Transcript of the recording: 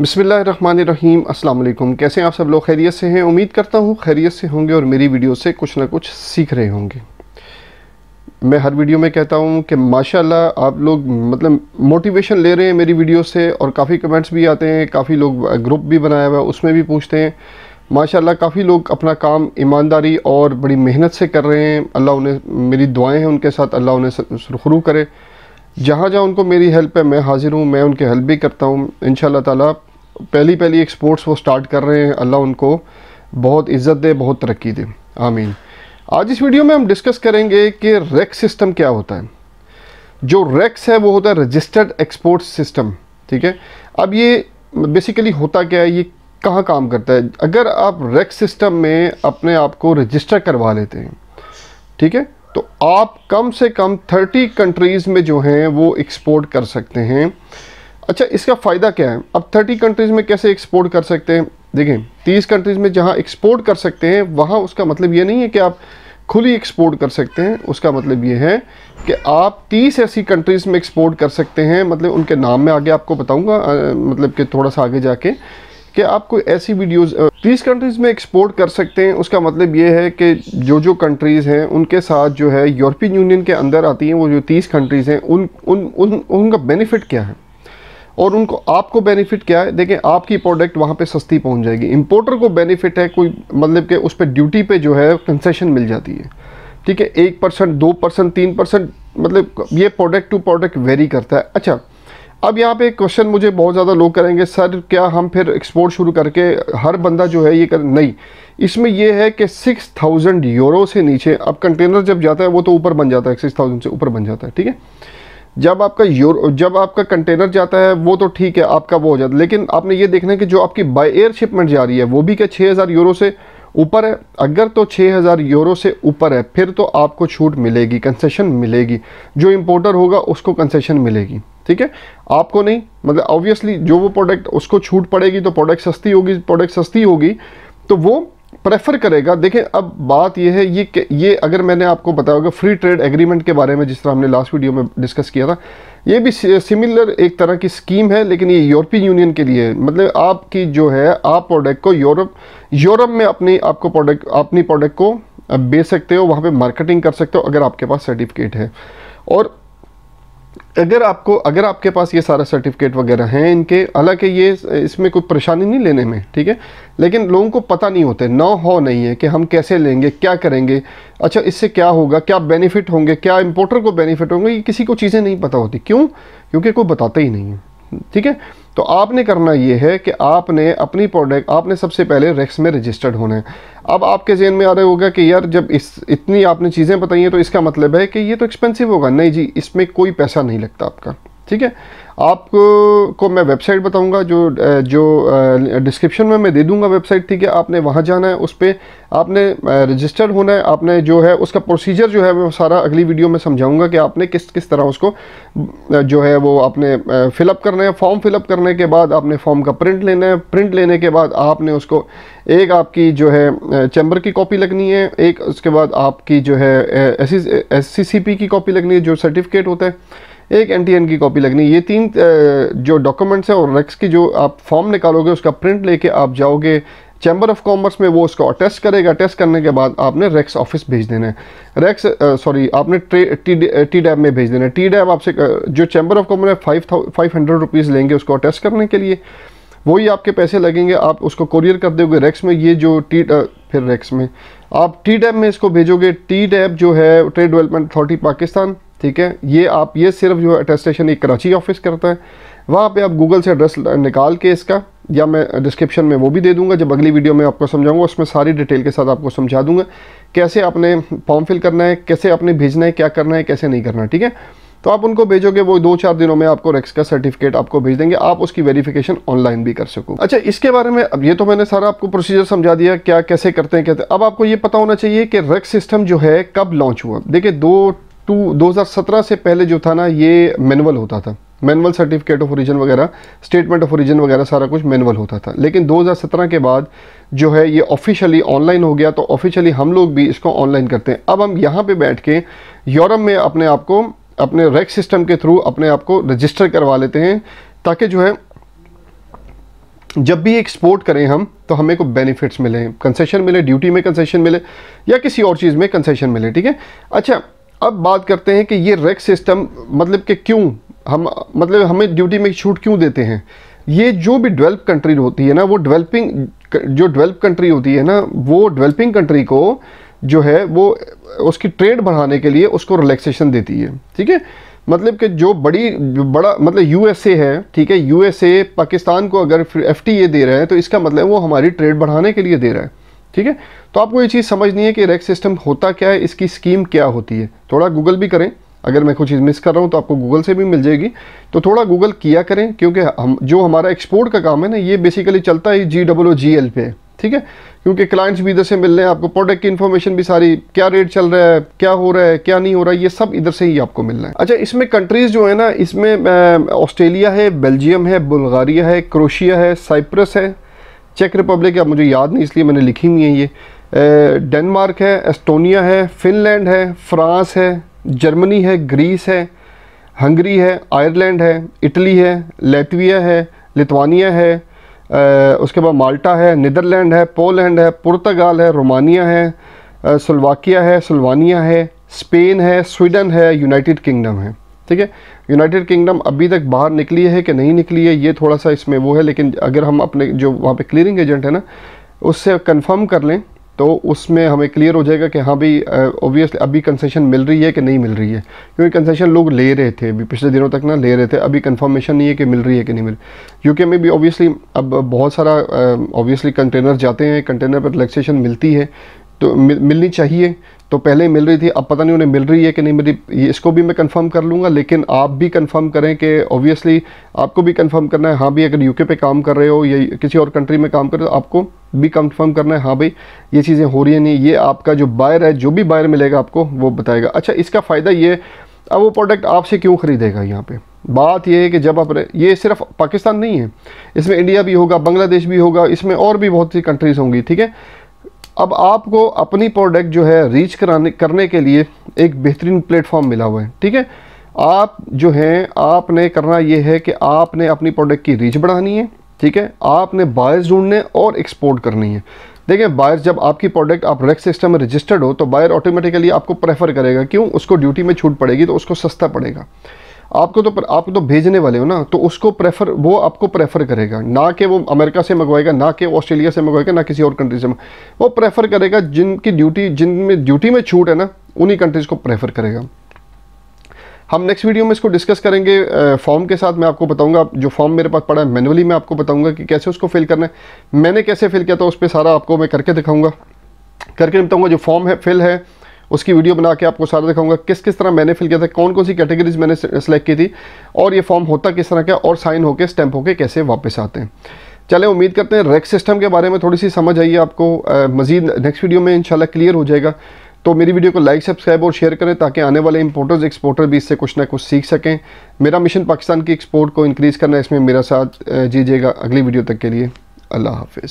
बसमीम् अल्लाम कैसे आप सब लोग खैरियत से हैं उम्मीद करता हूँ खैरियत से होंगे और मेरी वीडियो से कुछ ना कुछ सीख रहे होंगे मैं हर वीडियो में कहता हूँ कि माशाल्लाह आप लोग मतलब मोटिवेशन ले रहे हैं मेरी वीडियो से और काफ़ी कमेंट्स भी आते हैं काफ़ी लोग ग्रुप भी बनाया हुआ है उसमें भी पूछते हैं माशाल्लाह काफ़ी लोग अपना काम ईमानदारी और बड़ी मेहनत से कर रहे हैं अल्लाह उन्हें मेरी दुआएँ हैं उनके साथ अल्लाह उन्हें सुरखरू करे जहाँ जहाँ उनको मेरी हेल्प है मैं हाज़िर हूँ मैं उनकी हेल्प भी करता हूँ इन ताला पहली पहली एक्सपोर्ट्स वो स्टार्ट कर रहे हैं अल्लाह उनको बहुत इज़्ज़त दे बहुत तरक्की दे आमीन आज इस वीडियो में हम डिस्कस करेंगे कि रेक सिस्टम क्या होता है जो रेक्स है वो होता है रजिस्टर्ड एक्सपोर्ट सिस्टम ठीक है अब ये बेसिकली होता क्या है ये कहाँ काम करता है अगर आप रेक्स सिस्टम में अपने आप को रजिस्टर करवा लेते हैं ठीक है तो आप कम से कम 30 कंट्रीज़ में जो हैं वो एक्सपोर्ट कर सकते हैं अच्छा इसका फ़ायदा क्या है अब थर्टी कंट्रीज़ में कैसे एक्सपोर्ट कर सकते हैं देखें तीस कंट्रीज़ में जहाँ एक्सपोर्ट कर सकते हैं वहाँ उसका मतलब ये नहीं है कि आप खुली एक्सपोर्ट कर सकते हैं उसका मतलब ये है कि आप 30 ऐसी कंट्रीज़ में एक्सपोर्ट कर सकते हैं मतलब उनके नाम में आगे आपको बताऊंगा मतलब कि थोड़ा सा आगे जाके कि आप कोई ऐसी वीडियोस तीस कंट्रीज़ में एक्सपोर्ट कर सकते हैं उसका मतलब ये है कि जो जो कंट्रीज़ हैं उनके साथ जो है यूरोपियन यूनियन के अंदर आती हैं वो जो तीस कंट्रीज़ हैं उन उन उन उनका बेनिफिट क्या है और उनको आपको बेनिफिट क्या है देखें आपकी प्रोडक्ट वहाँ पे सस्ती पहुँच जाएगी इम्पोर्टर को बेनिफिट है कोई मतलब कि उस पर ड्यूटी पे जो है कंसेशन मिल जाती है ठीक है एक परसेंट दो परसेंट तीन परसेंट मतलब ये प्रोडक्ट टू प्रोडक्ट वेरी करता है अच्छा अब यहाँ पे एक क्वेश्चन मुझे बहुत ज़्यादा लोग करेंगे सर क्या हम फिर एक्सपोर्ट शुरू करके हर बंदा जो है ये कर नहीं इसमें यह है कि सिक्स थाउजेंड यूरो से नीचे अब कंटेनर जब जाता है वो तो ऊपर बन जाता है सिक्स थाउजेंड से ऊपर बन जाता है ठीक है जब आपका यूरो जब आपका कंटेनर जाता है वो तो ठीक है आपका वो हो जाता है लेकिन आपने ये देखना है कि जो आपकी बाई एयर शिपमेंट जा रही है वो भी क्या छः हज़ार यूरो से ऊपर है अगर तो छः हज़ार यूरो से ऊपर है फिर तो आपको छूट मिलेगी कंसेशन मिलेगी जो इम्पोर्टर होगा उसको कंसेशन मिलेगी ठीक है आपको नहीं मतलब ऑब्वियसली जो वो प्रोडक्ट उसको छूट पड़ेगी तो प्रोडक्ट सस्ती होगी प्रोडक्ट सस्ती होगी तो वो प्रेफर करेगा देखें अब बात यह है ये ये अगर मैंने आपको बताया होगा फ्री ट्रेड एग्रीमेंट के बारे में जिस तरह हमने लास्ट वीडियो में डिस्कस किया था ये भी सिमिलर एक तरह की स्कीम है लेकिन ये यूरोपीय यूनियन के लिए है मतलब आपकी जो है आप प्रोडक्ट को यूरोप यूरोप में अपनी आपको प्रोडक्ट अपनी प्रोडक्ट को बेच सकते हो वहाँ पर मार्केटिंग कर सकते हो अगर आपके पास सर्टिफिकेट है और अगर आपको अगर आपके पास ये सारा सर्टिफिकेट वगैरह हैं इनके हालांकि ये इसमें कोई परेशानी नहीं लेने में ठीक है लेकिन लोगों को पता नहीं होते ना हो नहीं है कि हम कैसे लेंगे क्या करेंगे अच्छा इससे क्या होगा क्या बेनिफिट होंगे क्या इंपोर्टर को बेनिफिट होंगे ये किसी को चीज़ें नहीं पता होती क्यों क्योंकि कोई बताता ही नहीं है ठीक है तो आपने करना ये है कि आपने अपनी प्रोडक्ट आपने सबसे पहले रेक्स में रजिस्टर्ड होना है अब आपके जहन में आ रहा होगा कि यार जब इस इतनी आपने चीज़ें बताई हैं तो इसका मतलब है कि ये तो एक्सपेंसिव होगा नहीं जी इसमें कोई पैसा नहीं लगता आपका ठीक है आपको को मैं वेबसाइट बताऊंगा जो जो डिस्क्रिप्शन में मैं दे दूंगा वेबसाइट ठीक है आपने वहाँ जाना है उस पर आपने रजिस्टर्ड होना है आपने जो है उसका प्रोसीजर जो है मैं सारा अगली वीडियो में समझाऊंगा कि आपने किस किस तरह उसको जो है वो आपने फ़िलअप करना है फॉर्म फ़िलअप करने के बाद आपने फॉर्म का प्रिंट लेना है प्रिंट लेने के बाद आपने उसको एक आपकी जो है चैम्बर की कॉपी लगनी है एक उसके बाद आपकी जो है एस की कॉपी लगनी है जो सर्टिफिकेट होता है एक एन टी की कॉपी लगनी ये तीन जो डॉक्यूमेंट्स हैं और रेक्स की जो आप फॉर्म निकालोगे उसका प्रिंट लेके आप जाओगे चैम्बर ऑफ कॉमर्स में वो उसको अटेस्ट करेगा टेस्ट करने के बाद आपने रेक्स ऑफिस भेज देना है रेक्स सॉरी आपने टी डैब में भेज देना है टी डैब आपसे जो चैम्बर ऑफ कॉमर्स है five thou five hundred rupees लेंगे उसको अटेस्ट करने के लिए वही आपके पैसे लगेंगे आप उसको कोरियर कर दोगे रेक्स में ये जो टी फिर रेक्स में आप टी डैब में इसको भेजोगे टी डैब जो है ट्रेड डेवलपमेंट अथॉरिटी पाकिस्तान ठीक है ये आप ये सिर्फ जो अटेस्टेशन एक कराची ऑफिस करता है वहाँ पे आप गूगल से एड्रेस निकाल के इसका या मैं डिस्क्रिप्शन में वो भी दे दूंगा जब अगली वीडियो में आपको समझाऊंगा उसमें सारी डिटेल के साथ आपको समझा दूंगा कैसे आपने फॉर्म फिल करना है कैसे आपने भेजना है क्या करना है कैसे नहीं करना ठीक है तो आप उनको भेजोगे वो दो चार दिनों में आपको रेक्स का सर्टिफिकेट आपको भेज देंगे आप उसकी वेरिफिकेशन ऑनलाइन भी कर सको अच्छा इसके बारे में अब ये तो मैंने सारा आपको प्रोसीजर समझा दिया क्या कैसे करते हैं कहते अब आपको ये पता होना चाहिए कि रेक्स सिस्टम जो है कब लॉन्च हुआ देखिए दो टू 2017 से पहले जो था ना ये मैनुअल होता था मैनुअल सर्टिफिकेट ऑफ ओरिजिन वगैरह स्टेटमेंट ऑफ ओरिजिन वगैरह सारा कुछ मैनुअल होता था लेकिन 2017 के बाद जो है ये ऑफिशियली ऑनलाइन हो गया तो ऑफिशियली हम लोग भी इसको ऑनलाइन करते हैं अब हम यहाँ पे बैठ के यूरोप में अपने आप को अपने रैक सिस्टम के थ्रू अपने आप को रजिस्टर करवा लेते हैं ताकि जो है जब भी एक्सपोर्ट करें हम तो हमें को बेनिफिट्स मिले कंसेशन मिले ड्यूटी में कंसेशन मिले या किसी और चीज़ में कंसेशन मिले ठीक है अच्छा अब बात करते हैं कि ये रेक सिस्टम मतलब कि क्यों हम मतलब हमें ड्यूटी में छूट क्यों देते हैं ये जो भी डेवलप कंट्री होती है ना वो डेवलपिंग जो डेवलप कंट्री होती है ना वो डेवलपिंग कंट्री को जो है वो उसकी ट्रेड बढ़ाने के लिए उसको रिलैक्सेशन देती है ठीक है मतलब कि जो बड़ी बड़ा मतलब यूएसए है ठीक है यूएसए पाकिस्तान को अगर एफटीए दे रहा है तो इसका मतलब वो हमारी ट्रेड बढ़ाने के लिए दे रहा है ठीक है तो आपको ये चीज़ समझनी है कि रेक सिस्टम होता क्या है इसकी स्कीम क्या होती है थोड़ा गूगल भी करें अगर मैं कुछ चीज़ मिस कर रहा हूँ तो आपको गूगल से भी मिल जाएगी तो थोड़ा गूगल किया करें क्योंकि हम जो हमारा एक्सपोर्ट का काम है ना ये बेसिकली चलता है जी डब्लो जी एल पे ठीक है क्योंकि क्लाइंट्स भी इधर से मिल रहे हैं आपको प्रोडक्ट की इन्फॉर्मेशन भी सारी क्या रेट चल रहा है क्या हो रहा है क्या नहीं हो रहा है ये सब इधर से ही आपको मिल रहा है अच्छा इसमें कंट्रीज़ जो है ना इसमें ऑस्ट्रेलिया है बेल्जियम है बुल्गारिया है क्रोशिया है साइप्रस है चेक रिपब्लिक अब मुझे याद नहीं इसलिए मैंने लिखी हुई है ये डेनमार्क है एस्टोनिया है फिनलैंड है फ्रांस है जर्मनी है ग्रीस है हंगरी है आयरलैंड है इटली है लेतविया है लिथवानिया है उसके बाद माल्टा है नीदरलैंड है पोलैंड है पुर्तगाल है रोमानिया है सलवाकिया है सलवानिया है स्पेन है स्वीडन है यूनाइटेड किंगडम है ठीक है यूनाइटेड किंगडम अभी तक बाहर निकली है कि नहीं निकली है ये थोड़ा सा इसमें वो है लेकिन अगर हम अपने जो वहाँ पे क्लियरिंग एजेंट है ना उससे कंफर्म कर लें तो उसमें हमें क्लियर हो जाएगा कि हाँ भाई ओबियसली अभी कंसेशन मिल रही है कि नहीं मिल रही है क्योंकि कंसेशन लोग ले रहे थे अभी पिछले दिनों तक ना ले रहे थे अभी कंफर्मेशन नहीं है कि मिल रही है कि नहीं मिल रही यूके में भी ऑब्वियसली अब बहुत सारा ऑब्वियसली कंटेनर जाते हैं कंटेनर पर रिलैक्सेशन मिलती है तो मिलनी चाहिए तो पहले ही मिल रही थी अब पता नहीं उन्हें मिल रही है कि नहीं मेरी इसको भी मैं कंफर्म कर लूँगा लेकिन आप भी कंफर्म करें कि ऑब्वियसली आपको भी कंफर्म करना है हाँ भाई अगर यूके पे काम कर रहे हो या किसी और कंट्री में काम कर रहे हो तो आपको भी कंफर्म करना है हाँ भाई ये चीज़ें हो रही हैं नहीं ये आपका जो बायर है जो भी बायर मिलेगा आपको वो बताएगा अच्छा इसका फ़ायदा ये अब वो प्रोडक्ट आपसे क्यों ख़रीदेगा यहाँ पर बात यह है कि जब आप ये सिर्फ पाकिस्तान नहीं है इसमें इंडिया भी होगा बांग्लादेश भी होगा इसमें और भी बहुत सी कंट्रीज़ होंगी ठीक है अब आपको अपनी प्रोडक्ट जो है रीच कराने करने के लिए एक बेहतरीन प्लेटफॉर्म मिला हुआ है ठीक है आप जो हैं आपने करना ये है कि आपने अपनी प्रोडक्ट की रीच बढ़ानी है ठीक है आपने बायर्स ढूंढने और एक्सपोर्ट करनी है देखें बायर जब आपकी प्रोडक्ट आप रेक सिस्टम में रजिस्टर्ड हो तो बायर ऑटोमेटिकली आपको प्रेफर करेगा क्यों उसको ड्यूटी में छूट पड़ेगी तो उसको सस्ता पड़ेगा आपको तो आपको तो भेजने वाले हो ना तो उसको प्रेफर वो आपको प्रेफर करेगा ना कि वो अमेरिका से मंगवाएगा ना कि ऑस्ट्रेलिया से मंगवाएगा ना किसी और कंट्री से वो प्रेफर करेगा जिनकी ड्यूटी जिन में ड्यूटी में छूट है ना उन्हीं कंट्रीज़ को प्रेफर करेगा हम नेक्स्ट वीडियो में इसको डिस्कस करेंगे फॉर्म के साथ मैं आपको बताऊंगा जो फॉर्म मेरे पास पड़ा है मैनुअली मैं आपको बताऊंगा कि कैसे उसको फिल करना है मैंने कैसे फिल किया था उस पर सारा आपको मैं करके दिखाऊंगा करके बताऊंगा जो फॉर्म है फिल है उसकी वीडियो बना के आपको सारा दिखाऊंगा किस किस तरह मैंने फिल किया था कौन कौन सी कैटेगरीज मैंने सेलेक्ट की थी और ये फॉर्म होता किस तरह का और साइन होकर स्टैंप होकर कैसे वापस आते हैं चले उम्मीद करते हैं रेक सिस्टम के बारे में थोड़ी सी समझ आई है आपको मजीद नेक्स्ट वीडियो में इंशाल्लाह क्लियर हो जाएगा तो मेरी वीडियो को लाइक सब्सक्राइब और शेयर करें ताकि आने वाले इंपोर्टर्स एक्सपोर्टर भी इससे कुछ ना कुछ सीख सकें मेरा मिशन पाकिस्तान की एक्सपोर्ट को इंक्रीज़ करना है इसमें मेरा साथ जीजिएगा अगली वीडियो तक के लिए अल्लाह हाफिज़